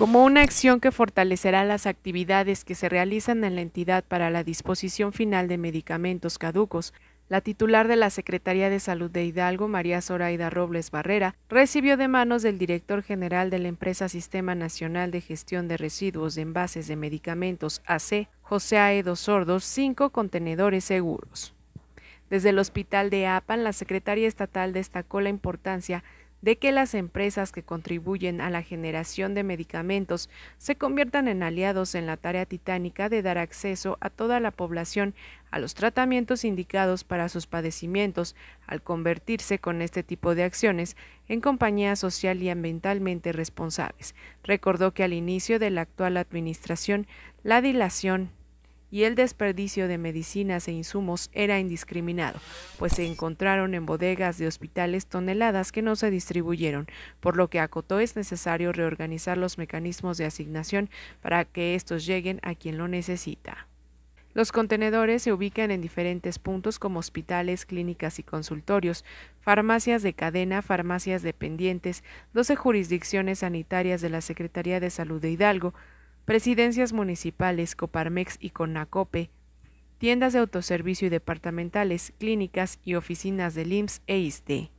como una acción que fortalecerá las actividades que se realizan en la entidad para la disposición final de medicamentos caducos. La titular de la Secretaría de Salud de Hidalgo, María Zoraida Robles Barrera, recibió de manos del director general de la empresa Sistema Nacional de Gestión de Residuos de Envases de Medicamentos AC, José Aedo Sordos, cinco contenedores seguros. Desde el Hospital de Apan, la Secretaría Estatal destacó la importancia de que las empresas que contribuyen a la generación de medicamentos se conviertan en aliados en la tarea titánica de dar acceso a toda la población a los tratamientos indicados para sus padecimientos, al convertirse con este tipo de acciones en compañías social y ambientalmente responsables. Recordó que al inicio de la actual administración, la dilación y el desperdicio de medicinas e insumos era indiscriminado, pues se encontraron en bodegas de hospitales toneladas que no se distribuyeron, por lo que acotó es necesario reorganizar los mecanismos de asignación para que estos lleguen a quien lo necesita. Los contenedores se ubican en diferentes puntos como hospitales, clínicas y consultorios, farmacias de cadena, farmacias dependientes, 12 jurisdicciones sanitarias de la Secretaría de Salud de Hidalgo, presidencias municipales, Coparmex y Conacope, tiendas de autoservicio y departamentales, clínicas y oficinas del IMSS e ISTE.